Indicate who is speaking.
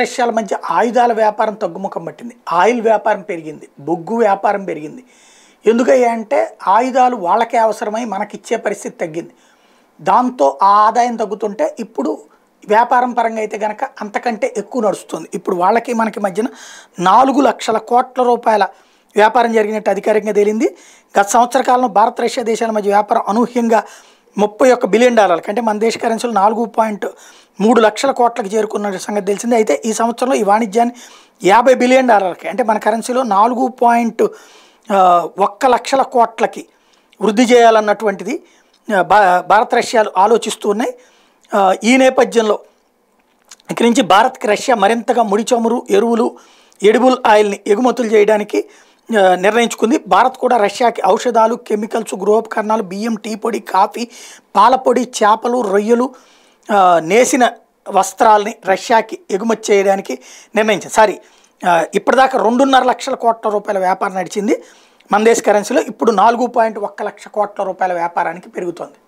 Speaker 1: రష్యాల మధ్య ఆయుధాల వ్యాపారం తగ్గుముఖం పట్టింది ఆయిల్ వ్యాపారం పెరిగింది బొగ్గు వ్యాపారం పెరిగింది ఎందుకయ్యా అంటే ఆయుధాలు వాళ్ళకే అవసరమై మనకిచ్చే పరిస్థితి తగ్గింది దాంతో ఆ ఆదాయం తగ్గుతుంటే ఇప్పుడు వ్యాపారం పరంగా అయితే కనుక అంతకంటే ఎక్కువ నడుస్తుంది ఇప్పుడు వాళ్ళకి మనకి మధ్యన నాలుగు లక్షల కోట్ల రూపాయల వ్యాపారం జరిగినట్టు అధికారికంగా తేలింది గత సంవత్సర కాలంలో భారత రష్యా దేశాల మధ్య వ్యాపారం అనూహ్యంగా ముప్పై ఒక్క బిలియన్ డాలర్లకి అంటే మన దేశ కరెన్సీలు నాలుగు పాయింట్ మూడు లక్షల కోట్లకు చేరుకున్న సంగతి తెలిసింది అయితే ఈ సంవత్సరంలో ఈ వాణిజ్యాన్ని యాభై బిలియన్ డాలర్లకి అంటే మన కరెన్సీలో నాలుగు పాయింట్ ఒక్క లక్షల కోట్లకి వృద్ధి చేయాలన్నటువంటిది భారత్ రష్యాలు ఆలోచిస్తూ ఉన్నాయి ఈ నేపథ్యంలో ఇక్కడి నుంచి భారత్కి రష్యా మరింతగా ముడిచమురు ఎరువులు ఎడిబుల్ ఆయిల్ని ఎగుమతులు చేయడానికి నిర్ణయించుకుంది భారత్ కూడా రష్యాకి ఔషధాలు కెమికల్స్ గృహోపకరణాలు బియ్యం టీ పొడి కాఫీ పాలపొడి చేపలు రొయ్యలు నేసిన వస్త్రాలని రష్యాకి ఎగుమతి చేయడానికి నిర్ణయించింది సారీ ఇప్పటిదాకా రెండున్నర లక్షల కోట్ల రూపాయల వ్యాపారం నడిచింది మన దేశ కరెన్సీలో ఇప్పుడు నాలుగు పాయింట్ ఒక్క లక్ష కోట్ల రూపాయల వ్యాపారానికి పెరుగుతోంది